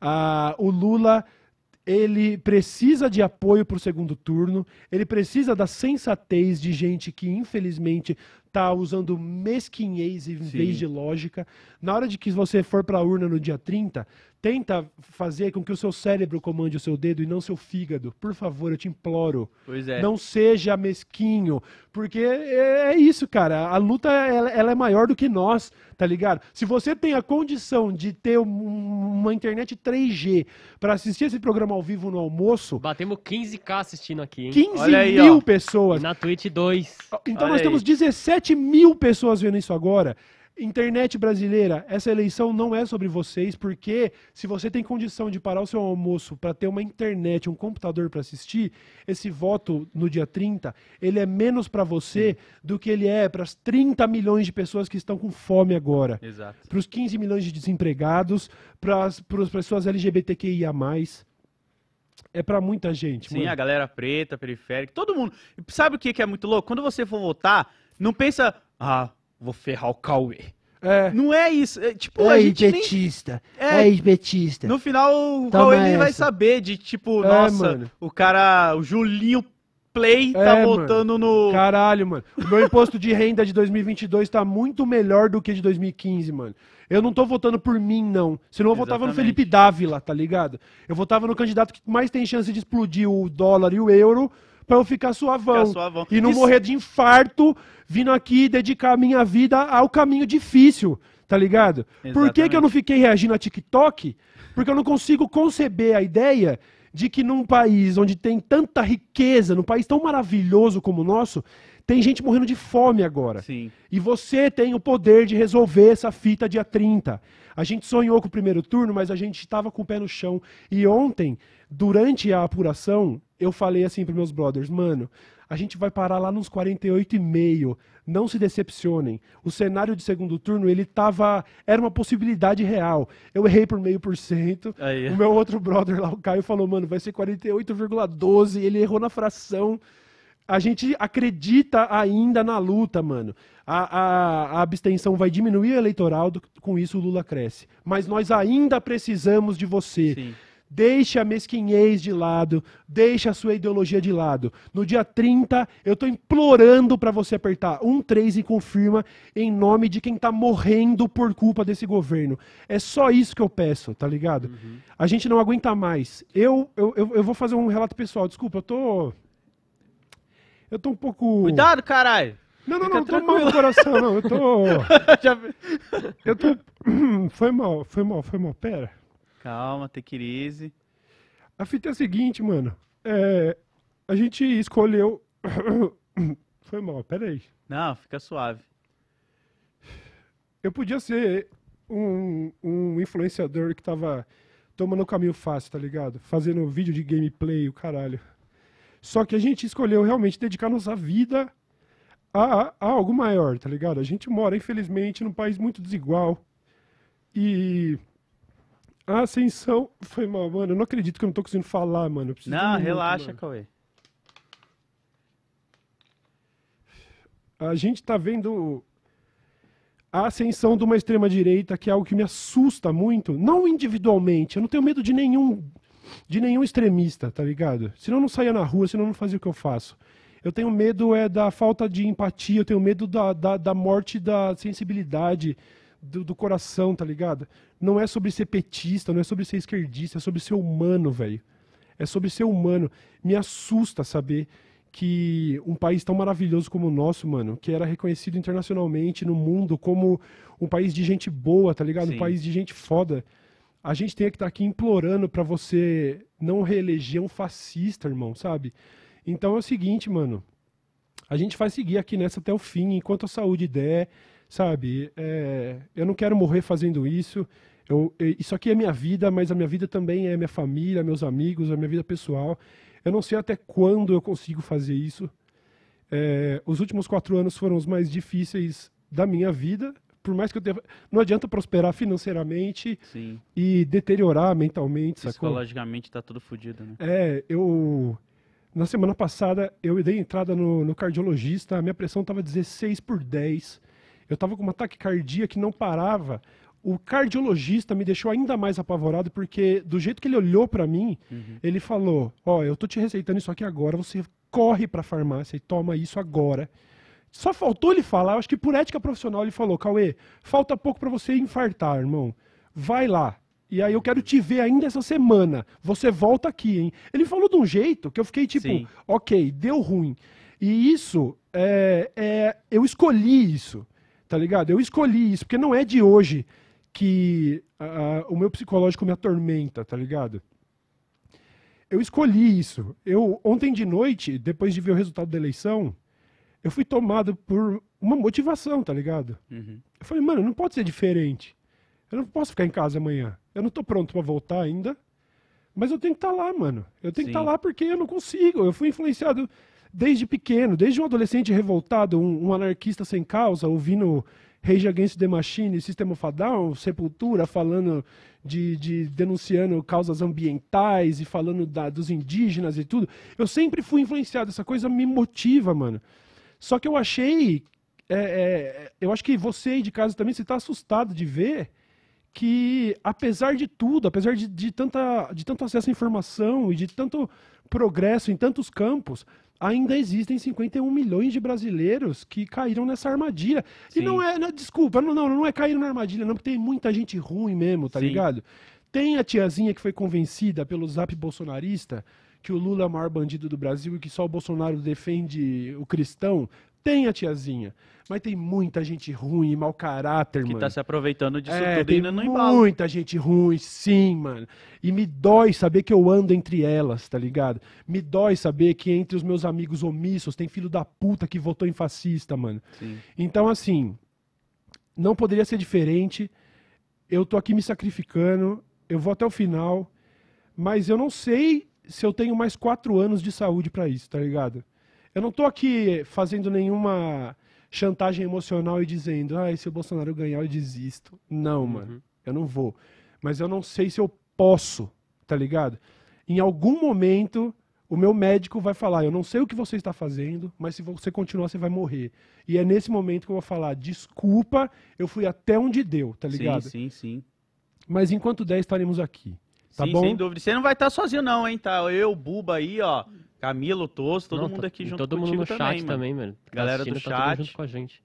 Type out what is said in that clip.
Ah, o Lula ele precisa de apoio para o segundo turno, ele precisa da sensatez de gente que, infelizmente, tá usando mesquinhez em Sim. vez de lógica. Na hora de que você for para a urna no dia 30, tenta fazer com que o seu cérebro comande o seu dedo e não seu fígado. Por favor, eu te imploro. Pois é. Não seja mesquinho, porque é, é isso, cara. A luta ela, ela é maior do que nós, tá ligado? Se você tem a condição de ter uma internet 3G para assistir esse programa ao vivo no almoço, batemos 15k assistindo aqui, hein? 15 aí, mil ó. pessoas na Twitch 2. Então Olha nós aí. temos 17 7 mil pessoas vendo isso agora. Internet brasileira, essa eleição não é sobre vocês, porque se você tem condição de parar o seu almoço para ter uma internet, um computador para assistir, esse voto no dia 30, ele é menos para você Sim. do que ele é para as 30 milhões de pessoas que estão com fome agora. Para os 15 milhões de desempregados, para as pessoas LGBTQIA+. É para muita gente. Sim, mano. a galera preta, periférica, todo mundo. Sabe o que é muito louco? Quando você for votar, não pensa, ah, vou ferrar o Cauê. É. Não é isso. É, tipo, é a gente betista. Nem... É, é betista. No final, o tá Cauê nem vai saber de tipo, é, nossa, mano. o cara, o Julinho Play é, tá voltando mano. no. Caralho, mano. O meu imposto de renda de 2022 tá muito melhor do que de 2015, mano. Eu não tô votando por mim, não. Senão eu Exatamente. votava no Felipe Dávila, tá ligado? Eu votava no candidato que mais tem chance de explodir o dólar e o euro pra eu ficar suavão. Ficar suavão. E não Isso... morrer de infarto vindo aqui dedicar a minha vida ao caminho difícil, tá ligado? Exatamente. Por que, que eu não fiquei reagindo a TikTok? Porque eu não consigo conceber a ideia de que num país onde tem tanta riqueza, num país tão maravilhoso como o nosso, tem gente morrendo de fome agora. Sim. E você tem o poder de resolver essa fita dia 30. A gente sonhou com o primeiro turno, mas a gente estava com o pé no chão. E ontem, durante a apuração, eu falei assim para meus brothers, mano, a gente vai parar lá nos 48,5. Não se decepcionem. O cenário de segundo turno, ele tava. Era uma possibilidade real. Eu errei por meio por cento. O meu outro brother lá, o Caio, falou, mano, vai ser 48,12. Ele errou na fração. A gente acredita ainda na luta, mano. A, a, a abstenção vai diminuir eleitoral, do, com isso o Lula cresce. Mas nós ainda precisamos de você. Sim Deixe a mesquinhez de lado, deixe a sua ideologia de lado. No dia 30, eu estou implorando para você apertar 13 e confirma em nome de quem está morrendo por culpa desse governo. É só isso que eu peço, tá ligado? Uhum. A gente não aguenta mais. Eu, eu, eu, eu, vou fazer um relato pessoal, desculpa, eu tô. Eu tô um pouco. Cuidado, caralho! Não, não, não, não, tranquilo. tô mal no coração, não. Eu tô. Já... Eu tô. Foi mal, foi mal, foi mal. Pera. Calma, tequirize. A fita é a seguinte, mano. É, a gente escolheu. Foi mal, peraí. Não, fica suave. Eu podia ser um, um influenciador que tava tomando o caminho fácil, tá ligado? Fazendo vídeo de gameplay, o caralho. Só que a gente escolheu realmente dedicar nossa vida a, a, a algo maior, tá ligado? A gente mora, infelizmente, num país muito desigual. E a ah, ascensão foi mal, mano. Eu não acredito que eu não tô conseguindo falar, mano. não, relaxa, mano. Cauê. A gente tá vendo a ascensão de uma extrema-direita, que é algo que me assusta muito. Não individualmente, eu não tenho medo de nenhum, de nenhum extremista, tá ligado? Senão eu não saia na rua, senão eu não fazia o que eu faço. Eu tenho medo é da falta de empatia, eu tenho medo da, da, da morte da sensibilidade, do, do coração, tá ligado? Não é sobre ser petista, não é sobre ser esquerdista, é sobre ser humano, velho. É sobre ser humano. Me assusta saber que um país tão maravilhoso como o nosso, mano, que era reconhecido internacionalmente no mundo como um país de gente boa, tá ligado? Sim. Um país de gente foda. A gente tem que estar tá aqui implorando para você não reeleger um fascista, irmão, sabe? Então é o seguinte, mano. A gente vai seguir aqui nessa até o fim, enquanto a saúde der, sabe? É, eu não quero morrer fazendo isso. Eu, isso aqui é minha vida, mas a minha vida também é minha família, meus amigos, a minha vida pessoal. Eu não sei até quando eu consigo fazer isso. É, os últimos quatro anos foram os mais difíceis da minha vida. Por mais que eu tenha. Não adianta prosperar financeiramente Sim. e deteriorar mentalmente. Psicologicamente está tudo fodido, né? É, eu. Na semana passada eu dei entrada no, no cardiologista, a minha pressão estava 16 por 10. Eu estava com uma taquicardia que não parava. O cardiologista me deixou ainda mais apavorado, porque do jeito que ele olhou para mim, uhum. ele falou: Ó, oh, eu tô te receitando isso aqui agora, você corre para a farmácia e toma isso agora. Só faltou ele falar, acho que por ética profissional ele falou: Cauê, falta pouco para você infartar, irmão. Vai lá. E aí eu quero te ver ainda essa semana. Você volta aqui, hein? Ele falou de um jeito que eu fiquei tipo: Sim. Ok, deu ruim. E isso, é, é, eu escolhi isso tá ligado? Eu escolhi isso, porque não é de hoje que uh, o meu psicológico me atormenta, tá ligado? Eu escolhi isso. Eu ontem de noite, depois de ver o resultado da eleição, eu fui tomado por uma motivação, tá ligado? Uhum. Eu falei, mano, não pode ser diferente. Eu não posso ficar em casa amanhã. Eu não tô pronto para voltar ainda. Mas eu tenho que estar tá lá, mano. Eu tenho tá Sim. que estar tá lá porque eu não consigo. Eu fui influenciado desde pequeno, desde um adolescente revoltado, um, um anarquista sem causa, ouvindo Rage Against the Machine, Sistema of Down, Sepultura, falando de, de, denunciando causas ambientais e falando da, dos indígenas e tudo. Eu sempre fui influenciado, essa coisa me motiva, mano. Só que eu achei, é, é, eu acho que você aí de casa também, se está assustado de ver que, apesar de tudo, apesar de, de, tanta, de tanto acesso à informação e de tanto progresso em tantos campos, ainda existem 51 milhões de brasileiros que caíram nessa armadilha. Sim. E não é, não, é, desculpa, não, não, não é cair na armadilha, não, porque tem muita gente ruim mesmo, tá Sim. ligado? Tem a tiazinha que foi convencida pelo zap bolsonarista que o Lula é o maior bandido do Brasil e que só o Bolsonaro defende o cristão. Tem a tiazinha. Mas tem muita gente ruim, mau caráter, que tá mano. Que tá se aproveitando disso é, tudo e ainda não embala. Muita gente ruim, sim, mano. E me dói saber que eu ando entre elas, tá ligado? Me dói saber que entre os meus amigos omissos tem filho da puta que votou em fascista, mano. Sim. Então, assim, não poderia ser diferente. Eu tô aqui me sacrificando, eu vou até o final, mas eu não sei se eu tenho mais quatro anos de saúde para isso, tá ligado? Eu não estou aqui fazendo nenhuma chantagem emocional e dizendo, ah, se o Bolsonaro ganhar, eu desisto. Não, uhum. mano. Eu não vou. Mas eu não sei se eu posso, tá ligado? Em algum momento, o meu médico vai falar, eu não sei o que você está fazendo, mas se você continuar, você vai morrer. E é nesse momento que eu vou falar, desculpa, eu fui até onde deu, tá ligado? Sim, sim, sim. Mas enquanto der, estaremos aqui. Tá Sim, bom? sem dúvida. Você não vai estar sozinho, não, hein? Tá eu, Buba aí, ó. Camilo, Tosso, todo Não, mundo tá aqui junto com todo mundo no chat mano. também, mano. Galera tá do tá chat. Todo mundo junto com a gente.